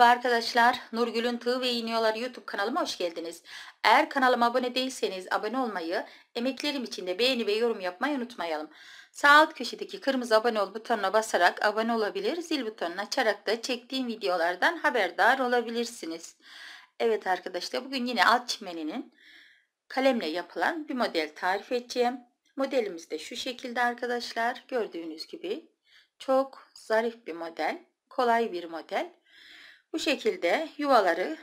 Merhaba arkadaşlar, Nurgül'ün Tığ ve İğniyorlar YouTube kanalıma hoş geldiniz. Eğer kanalıma abone değilseniz abone olmayı, emeklerim için de beğeni ve yorum yapmayı unutmayalım. Sağ alt köşedeki kırmızı abone ol butonuna basarak abone olabilir, zil butonunu açarak da çektiğim videolardan haberdar olabilirsiniz. Evet arkadaşlar, bugün yine alt çimeninin kalemle yapılan bir model tarif edeceğim. Modelimiz de şu şekilde arkadaşlar, gördüğünüz gibi çok zarif bir model, kolay bir model. Bu şekilde yuvaları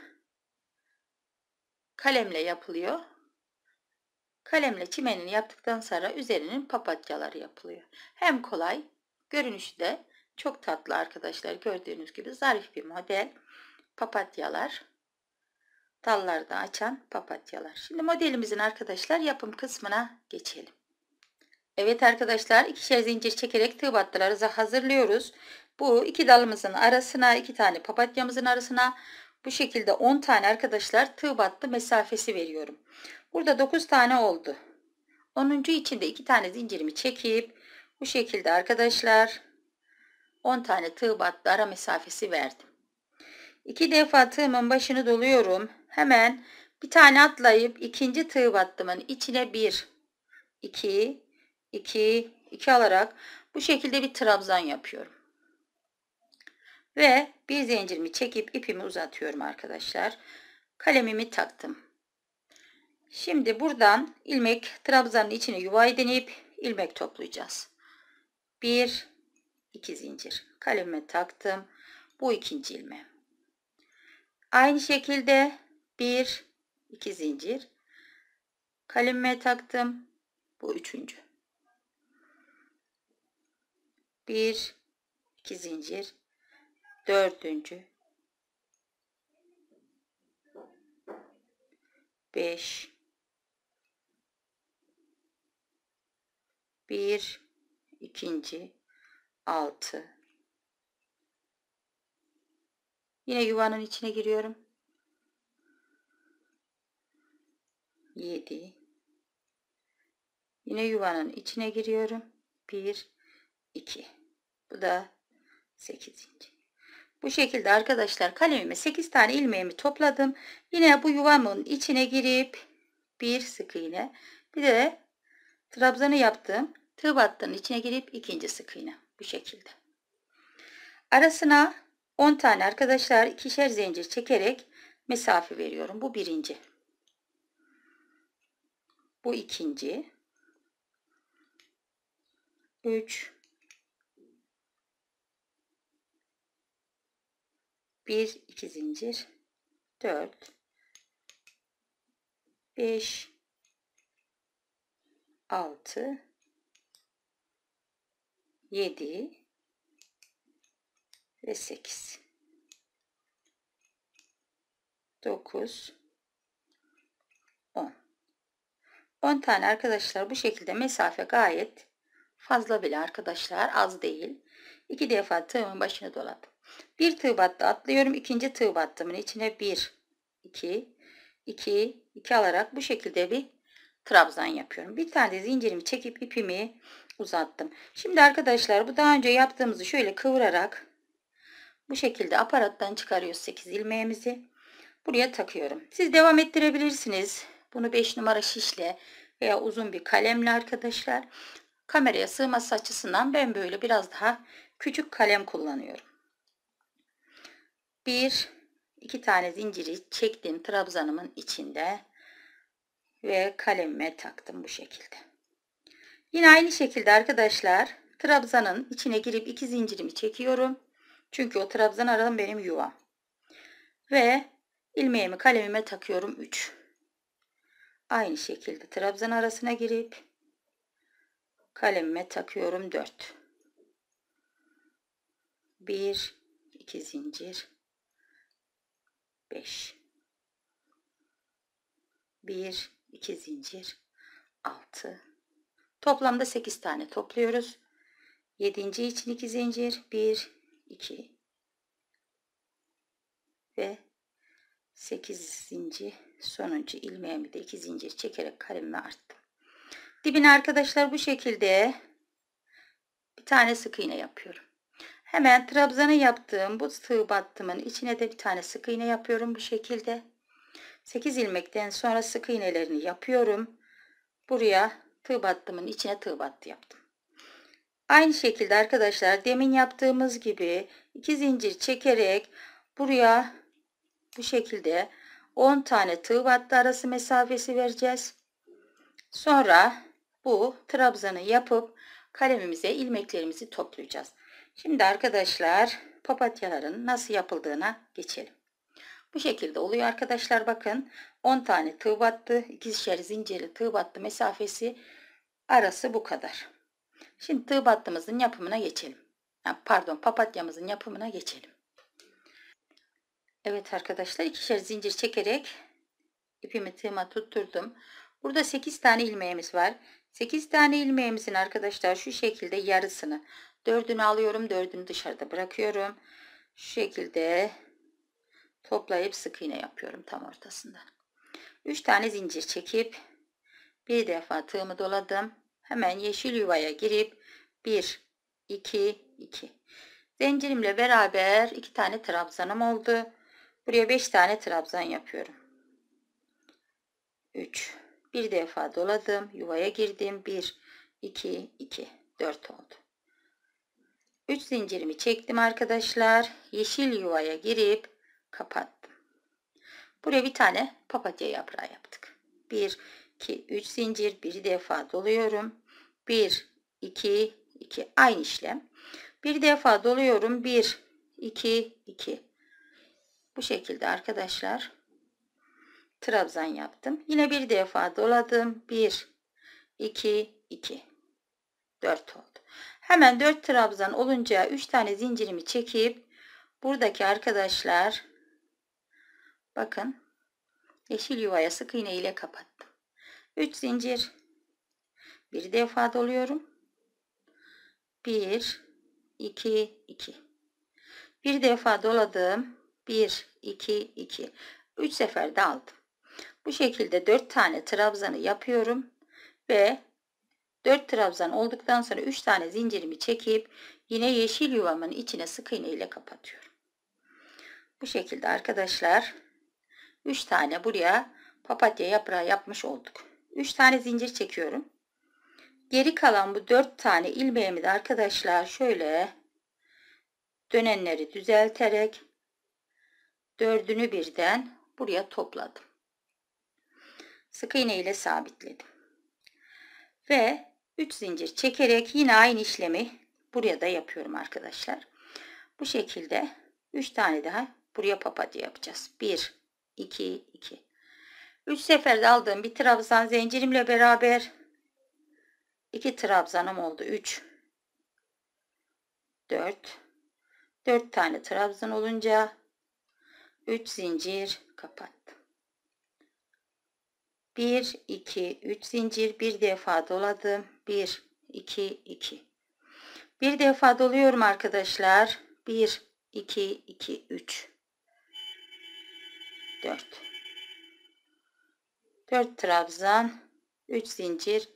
kalemle yapılıyor. Kalemle çimenini yaptıktan sonra üzerinin papatyaları yapılıyor. Hem kolay, görünüşü de çok tatlı arkadaşlar. Gördüğünüz gibi zarif bir model. Papatyalar. Dallarda açan papatyalar. Şimdi modelimizin arkadaşlar yapım kısmına geçelim. Evet arkadaşlar ikişer zincir çekerek tığ battılarızı hazırlıyoruz. Bu iki dalımızın arasına, iki tane papatyamızın arasına bu şekilde 10 tane arkadaşlar tığ battı mesafesi veriyorum. Burada 9 tane oldu. 10. içinde 2 tane zincirimi çekip bu şekilde arkadaşlar 10 tane tığ battı ara mesafesi verdim. 2 defa tığımın başını doluyorum. Hemen bir tane atlayıp ikinci tığ battımın içine 1 2 2 2 alarak bu şekilde bir trabzan yapıyorum. Ve bir zincirimi çekip ipimi uzatıyorum arkadaşlar. Kalemimi taktım. Şimdi buradan ilmek trabzanın içine yuvayı deneyip ilmek toplayacağız. 1 2 zincir. Kalemime taktım. Bu ikinci ilmeğim. Aynı şekilde 1 2 zincir. Kalemime taktım. Bu üçüncü. 1 2 zincir dördüncü, beş, bir, ikinci, altı. Yine yuvanın içine giriyorum. Yedi. Yine yuvanın içine giriyorum. Bir, iki. Bu da sekizinci. Bu şekilde arkadaşlar kalemime 8 tane ilmeğimi topladım. Yine bu yuvamın içine girip bir sık iğne bir de trabzanı yaptım tığ battığının içine girip ikinci sık iğne bu şekilde. Arasına 10 tane arkadaşlar ikişer zincir çekerek mesafe veriyorum. Bu birinci. Bu ikinci. 3 1 2 zincir 4 5 6 7 ve 8 9 10 10 tane arkadaşlar bu şekilde mesafe gayet fazla bile arkadaşlar az değil 2 defa tığımın başına doladım bir tığ battı atlıyorum. ikinci tığ battımın içine 1, 2, 2, 2 alarak bu şekilde bir trabzan yapıyorum. Bir tane de zincirimi çekip ipimi uzattım. Şimdi arkadaşlar bu daha önce yaptığımızı şöyle kıvırarak bu şekilde aparattan çıkarıyoruz 8 ilmeğimizi. Buraya takıyorum. Siz devam ettirebilirsiniz. Bunu 5 numara şişle veya uzun bir kalemle arkadaşlar. Kameraya sığması açısından ben böyle biraz daha küçük kalem kullanıyorum bir iki tane zinciri çektim trabzanımın içinde ve kalemime taktım bu şekilde. Yine aynı şekilde arkadaşlar trabzanın içine girip iki zincirimi çekiyorum. Çünkü o trabzan aralım benim yuva. Ve ilmeğimi kalemime takıyorum 3. Aynı şekilde trabzan arasına girip kalemime takıyorum 4. 1 2 zincir 5 1 2 zincir 6 toplamda 8 tane topluyoruz 7. için 2 zincir 1 2 ve 8 zincir sonuncu ilmeğimi de 2 zincir çekerek karemi arttım dibine arkadaşlar bu şekilde bir tane sık iğne yapıyorum Hemen trabzanı yaptığım bu sığ battımın içine de bir tane sık iğne yapıyorum bu şekilde. 8 ilmekten sonra sık iğnelerini yapıyorum. Buraya tığ battımın içine tığ battı yaptım. Aynı şekilde arkadaşlar demin yaptığımız gibi iki zincir çekerek buraya bu şekilde 10 tane tığ battı arası mesafesi vereceğiz. Sonra bu trabzanı yapıp kalemimize ilmeklerimizi toplayacağız. Şimdi arkadaşlar papatyaların nasıl yapıldığına geçelim. Bu şekilde oluyor arkadaşlar bakın 10 tane tığ battı ikişer zincirli tığ battı mesafesi arası bu kadar. Şimdi tığ battımızın yapımına geçelim. Yani pardon papatyamızın yapımına geçelim. Evet arkadaşlar ikişer zincir çekerek ipimi tığıma tutturdum. Burada 8 tane ilmeğimiz var. 8 tane ilmeğimizin arkadaşlar şu şekilde yarısını Dördünü alıyorum. Dördünü dışarıda bırakıyorum. Şu şekilde toplayıp sık iğne yapıyorum tam ortasında. Üç tane zincir çekip bir defa tığımı doladım. Hemen yeşil yuvaya girip 1 2 2 zincirimle beraber iki tane trabzanım oldu. Buraya beş tane trabzan yapıyorum. 3 bir defa doladım. Yuvaya girdim. 1 2 2 4 oldu. 3 zincirimi çektim arkadaşlar. Yeşil yuvaya girip kapattım. Buraya bir tane papatya yaprağı yaptık. 1 2 3 zincir bir defa doluyorum. 1 2 2 aynı işlem. Bir defa doluyorum. 1 2 2 bu şekilde arkadaşlar trabzan yaptım. Yine bir defa doladım. 1 2 2 4 oldu. Hemen 4 trabzan olunca 3 tane zincirimi çekip buradaki arkadaşlar bakın yeşil yuvaya sık iğne ile kapattım. 3 zincir bir defa doluyorum. 1 2 2 bir defa doladım. 1 2 2 3 sefer de aldım. Bu şekilde 4 tane trabzanı yapıyorum ve 4 trabzan olduktan sonra 3 tane zincirimi çekip yine yeşil yuvamın içine sık iğne ile kapatıyorum. Bu şekilde arkadaşlar 3 tane buraya papatya yaprağı yapmış olduk. 3 tane zincir çekiyorum. Geri kalan bu 4 tane ilmeğimi de arkadaşlar şöyle dönenleri düzelterek dördünü birden buraya topladım. Sık iğne ile sabitledim ve 3 zincir çekerek yine aynı işlemi buraya da yapıyorum arkadaşlar. Bu şekilde 3 tane daha buraya papatya yapacağız. 1 2 2 3 seferde aldığım bir trabzan zincirimle beraber 2 trabzanım oldu. 3 4 4 tane trabzan olunca 3 zincir kapat. 1, 2, 3 zincir. Bir defa doladım. 1, 2, 2. Bir defa doluyorum arkadaşlar. 1, 2, 2, 3. 4. 4 trabzan. 3 zincir.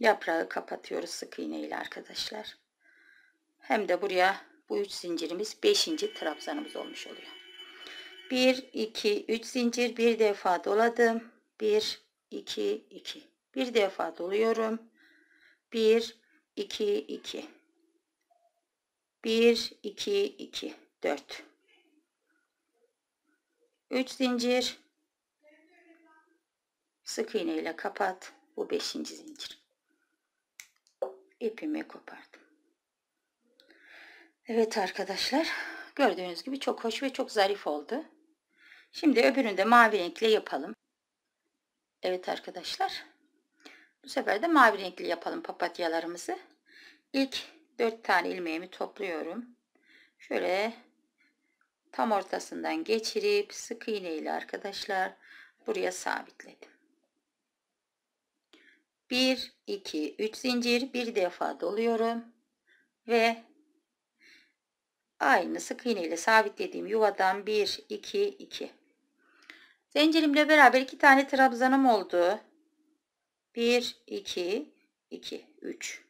Yaprağı kapatıyoruz sık iğne ile arkadaşlar. Hem de buraya bu 3 zincirimiz 5. trabzanımız olmuş oluyor. 1, 2, 3 zincir. Bir defa doladım. 1, 2, 2. Bir defa doluyorum. 1, 2, 2. 1, 2, 2, 4. 3 zincir. Sık iğne ile kapat. Bu 5. zincir. İpimi kopardım. Evet arkadaşlar. Gördüğünüz gibi çok hoş ve çok zarif oldu. Şimdi öbürünü de mavi renkle yapalım. Evet arkadaşlar. Bu sefer de mavi renkli yapalım papatyalarımızı. İlk 4 tane ilmeğimi topluyorum. Şöyle tam ortasından geçirip sık iğne ile arkadaşlar buraya sabitledim. 1 2 3 zincir bir defa doluyorum ve aynı sık iğne ile sabitlediğim yuvadan 1 2 2 Zincirimle beraber iki tane trabzanım oldu. 1, 2, 2, 3.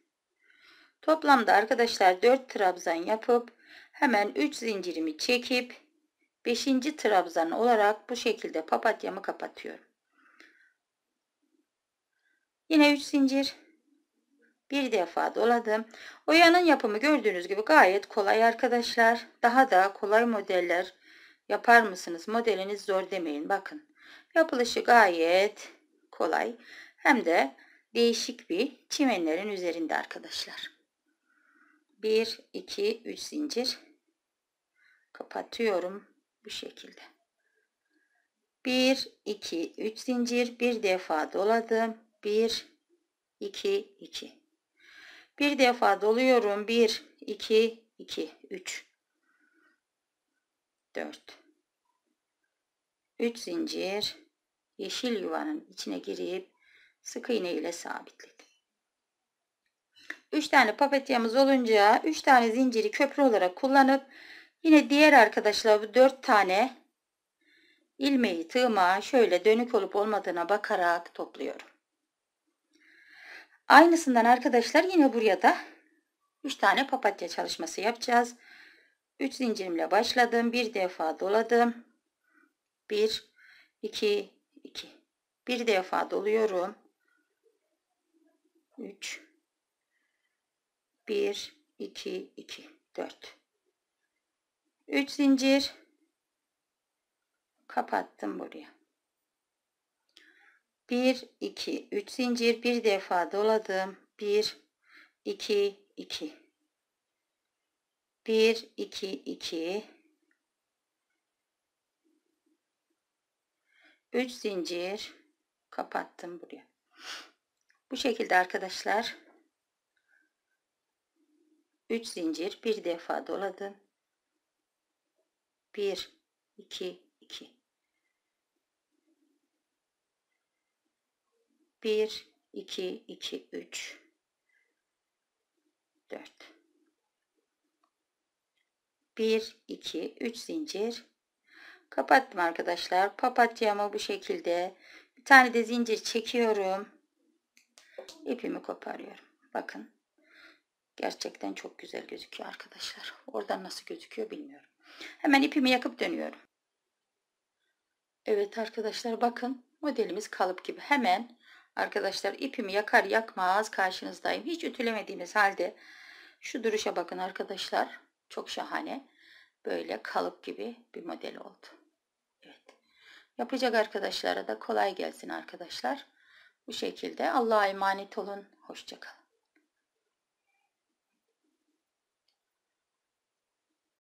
Toplamda arkadaşlar 4 trabzan yapıp hemen 3 zincirimi çekip 5. trabzan olarak bu şekilde papatyamı kapatıyorum. Yine 3 zincir. Bir defa doladım. Oyanın yapımı gördüğünüz gibi gayet kolay arkadaşlar. Daha da kolay modeller Yapar mısınız? Modeliniz zor demeyin. Bakın yapılışı gayet kolay hem de değişik bir çimenlerin üzerinde arkadaşlar. 1, 2, 3 zincir kapatıyorum bu şekilde. 1, 2, 3 zincir bir defa doladım. 1, 2, 2. Bir defa doluyorum. 1, 2, 2, 3. 4 3 zincir yeşil yuvanın içine girip sık iğne ile sabitledim. 3 tane papetyamız olunca 3 tane zinciri köprü olarak kullanıp yine diğer arkadaşlar bu 4 tane ilmeği tığıma şöyle dönük olup olmadığına bakarak topluyorum. Aynısından arkadaşlar yine buraya da 3 tane papatya çalışması yapacağız. 3 zincirimle başladım. Bir defa doladım. 1 2 2 bir defa doluyorum. 3 1 2 2 4 3 zincir kapattım buraya. 1 2 3 zincir bir defa doladım. 1 2 2 1 2 2 3 zincir kapattım buraya. Bu şekilde arkadaşlar 3 zincir bir defa doladım. 1 2 2 1 2 2 3 4 1 2 3 zincir kapattım arkadaşlar papatyamı bu şekilde bir tane de zincir çekiyorum ipimi koparıyorum bakın gerçekten çok güzel gözüküyor arkadaşlar oradan nasıl gözüküyor bilmiyorum hemen ipimi yakıp dönüyorum Evet arkadaşlar bakın modelimiz kalıp gibi hemen arkadaşlar ipimi yakar yakmaz karşınızdayım hiç ütülemediğimiz halde şu duruşa bakın arkadaşlar çok şahane. Böyle kalıp gibi bir model oldu. Evet. Yapacak arkadaşlara da kolay gelsin arkadaşlar. Bu şekilde Allah'a emanet olun. Hoşçakalın.